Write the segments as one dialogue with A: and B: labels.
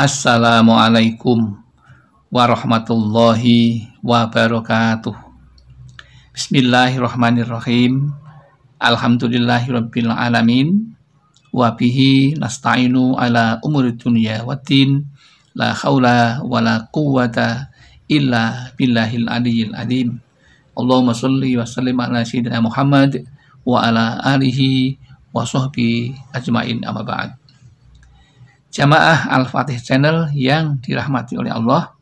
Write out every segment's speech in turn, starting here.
A: Assalamualaikum warahmatullahi wabarakatuh. Bismillahirrahmanirrahim. Alhamdulillahirabbil alamin. Wa bihi nasta'inu ala umuri dunya waddin. La haula wala quwata illa billahil aliyyil adzim. Allahumma salli wa sallim ala sayyidina Muhammad wa ala alihi wa sahbihi ajmain amma ba'd jamaah Al-Fatih Channel yang dirahmati oleh Allah.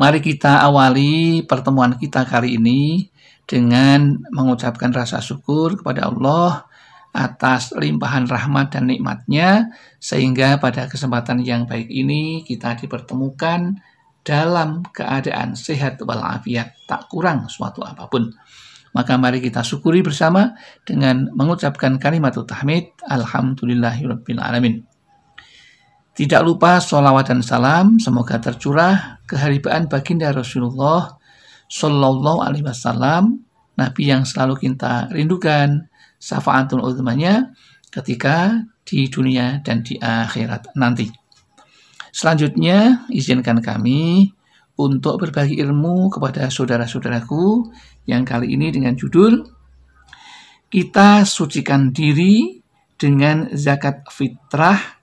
A: Mari kita awali pertemuan kita kali ini dengan mengucapkan rasa syukur kepada Allah atas limpahan rahmat dan nikmatnya sehingga pada kesempatan yang baik ini kita dipertemukan dalam keadaan sehat walafiat tak kurang suatu apapun. Maka mari kita syukuri bersama dengan mengucapkan kalimat tahmid Alhamdulillahirabbil alamin. Tidak lupa sholawat dan salam semoga tercurah keharibaan baginda Rasulullah Shallallahu alaihi wasallam, nabi yang selalu kita rindukan, syafaatul utamanya ketika di dunia dan di akhirat nanti. Selanjutnya, izinkan kami untuk berbagi ilmu kepada saudara-saudaraku yang kali ini dengan judul Kita Sucikan Diri dengan Zakat Fitrah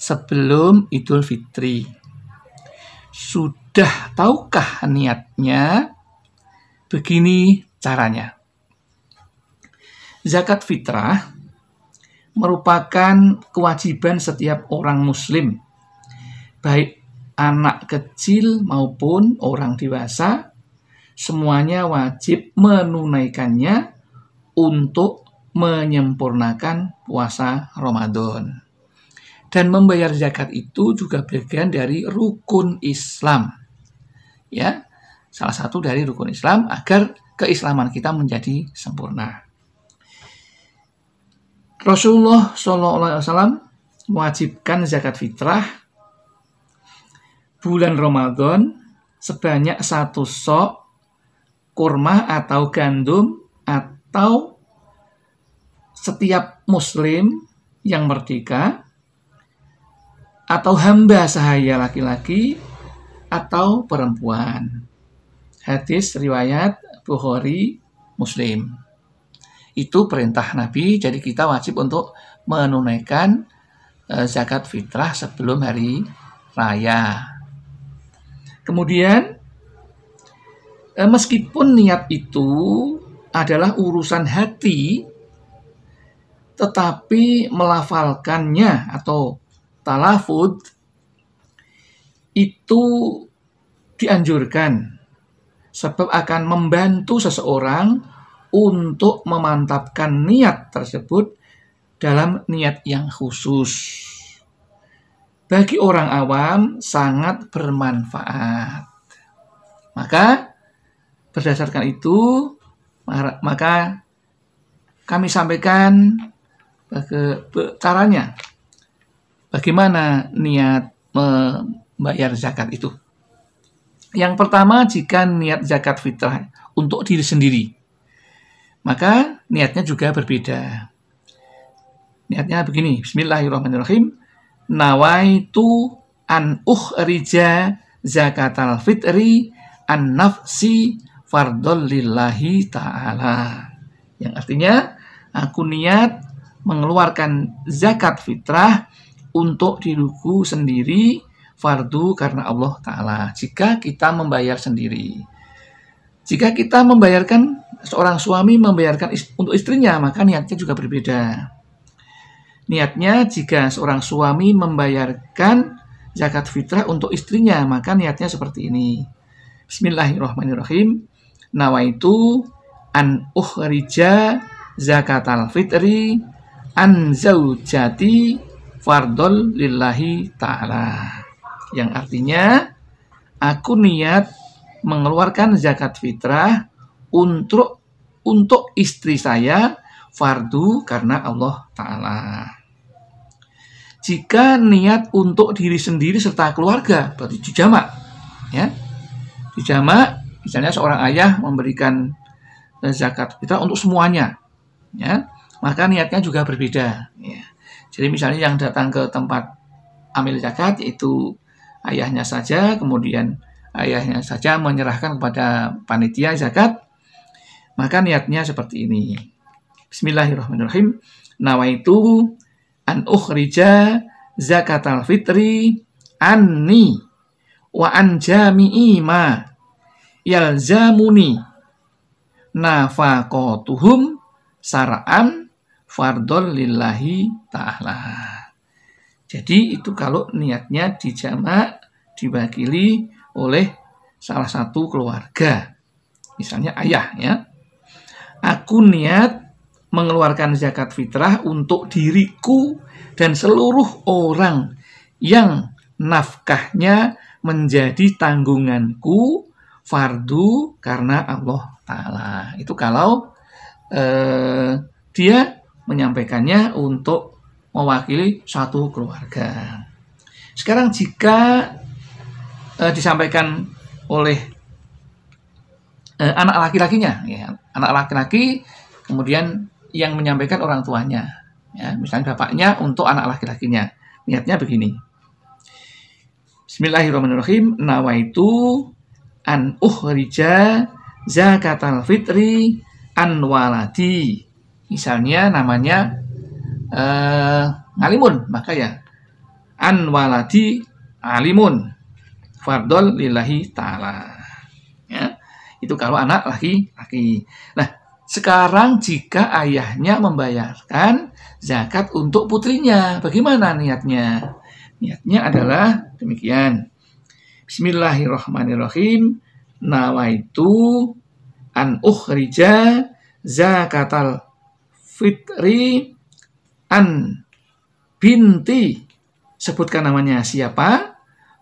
A: Sebelum Idul Fitri. Sudah tahukah niatnya? Begini caranya. Zakat fitrah merupakan kewajiban setiap orang muslim, baik anak kecil maupun orang dewasa, semuanya wajib menunaikannya untuk menyempurnakan puasa Ramadan. Dan membayar zakat itu juga bagian dari rukun Islam. Ya, salah satu dari rukun Islam agar keislaman kita menjadi sempurna. Rasulullah SAW mewajibkan zakat fitrah bulan Ramadan sebanyak satu sok kurma atau gandum atau setiap muslim yang merdeka atau hamba sahaya laki-laki atau perempuan. Hadis riwayat Bukhari Muslim. Itu perintah Nabi, jadi kita wajib untuk menunaikan eh, zakat fitrah sebelum hari raya. Kemudian eh, meskipun niat itu adalah urusan hati, tetapi melafalkannya atau talafud itu dianjurkan sebab akan membantu seseorang untuk memantapkan niat tersebut dalam niat yang khusus bagi orang awam sangat bermanfaat. Maka berdasarkan itu maka kami sampaikan caranya bagaimana niat membayar zakat itu. Yang pertama jika niat zakat fitrah untuk diri sendiri maka niatnya juga berbeda. Niatnya begini, Bismillahirrahmanirrahim nawaitu an zakat zakatal fitri an nafsi fardol lillahi ta'ala. Yang artinya, aku niat mengeluarkan zakat fitrah untuk diriku sendiri fardu karena Allah Ta'ala. Jika kita membayar sendiri. Jika kita membayarkan, seorang suami membayarkan untuk istrinya, maka niatnya juga berbeda. Niatnya jika seorang suami membayarkan zakat fitrah untuk istrinya, maka niatnya seperti ini. Bismillahirrahmanirrahim. Nawaitu an zakat al fitri an zaujati fardol lillahi ta'ala. Yang artinya, aku niat mengeluarkan zakat fitrah untuk untuk istri saya fardu karena Allah Ta'ala jika niat untuk diri sendiri serta keluarga berarti dijamak ya dijamak misalnya seorang ayah memberikan e, zakat fitrah untuk semuanya ya maka niatnya juga berbeda ya. jadi misalnya yang datang ke tempat amil zakat yaitu ayahnya saja kemudian ayahnya saja menyerahkan kepada panitia zakat maka niatnya seperti ini Bismillahirrahmanirrahim nawaitu an ukhrija zakatal fitri anni wa an jami'i ma yalzamuni nafaqatuhum sara'an fardol lillahi ta'ala. Jadi itu kalau niatnya dijamak diwakili oleh salah satu keluarga. Misalnya ayah ya. Aku niat mengeluarkan zakat fitrah untuk diriku dan seluruh orang yang nafkahnya menjadi tanggunganku fardu karena Allah Ta'ala. Itu kalau eh, dia menyampaikannya untuk mewakili satu keluarga. Sekarang jika eh, disampaikan oleh eh, anak laki-lakinya, ya, anak laki-laki kemudian yang menyampaikan orang tuanya. Ya, misalnya bapaknya untuk anak laki-lakinya. Niatnya begini. Bismillahirrahmanirrahim. Nawaitu an uhrija zakatal fitri an waladi. Misalnya namanya uh, ngalimun, maka ya an waladi alimun fardol lillahi ta'ala. Ya, itu kalau anak laki-laki. Nah, sekarang jika ayahnya membayarkan zakat untuk putrinya, bagaimana niatnya? Niatnya adalah demikian. Bismillahirrahmanirrahim. Nawaitu an ukhrija zakatal fitri an binti sebutkan namanya siapa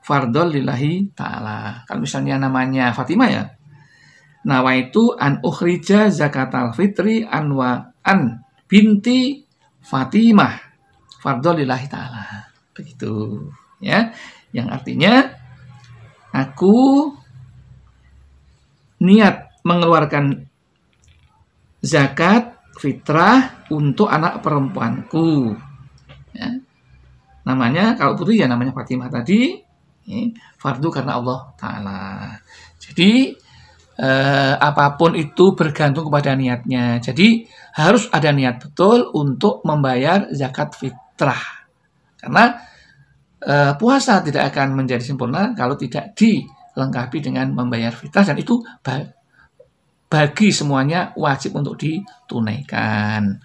A: fardol lillahi ta'ala kalau misalnya namanya Fatimah ya nawaitu an ukhrija al fitri anwa an binti Fatimah fardolillahi taala begitu ya yang artinya aku niat mengeluarkan zakat fitrah untuk anak perempuanku ya. namanya kalau putri ya namanya Fatimah tadi ini fardu karena Allah taala jadi eh, apapun itu bergantung kepada niatnya. Jadi harus ada niat betul untuk membayar zakat fitrah. Karena eh, puasa tidak akan menjadi sempurna kalau tidak dilengkapi dengan membayar fitrah dan itu bagi semuanya wajib untuk ditunaikan.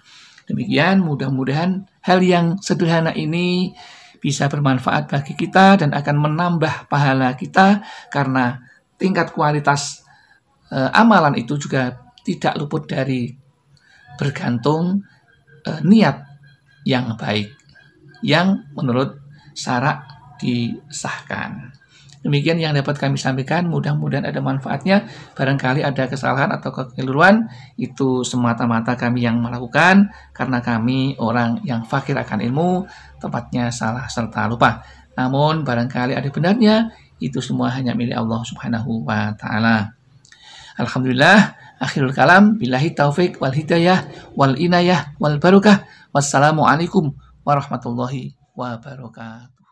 A: Demikian mudah-mudahan hal yang sederhana ini bisa bermanfaat bagi kita dan akan menambah pahala kita karena tingkat kualitas eh, amalan itu juga tidak luput dari bergantung eh, niat yang baik yang menurut syarak disahkan. Demikian yang dapat kami sampaikan, mudah-mudahan ada manfaatnya. Barangkali ada kesalahan atau kekeliruan, itu semata-mata kami yang melakukan, karena kami orang yang fakir akan ilmu, tepatnya salah serta lupa. Namun barangkali ada benarnya, itu semua hanya milik Allah Subhanahu wa taala. Alhamdulillah. Akhirul kalam. Bilahi taufik wal hidayah wal inayah wal barokah. Wassalamualaikum warahmatullahi wabarakatuh.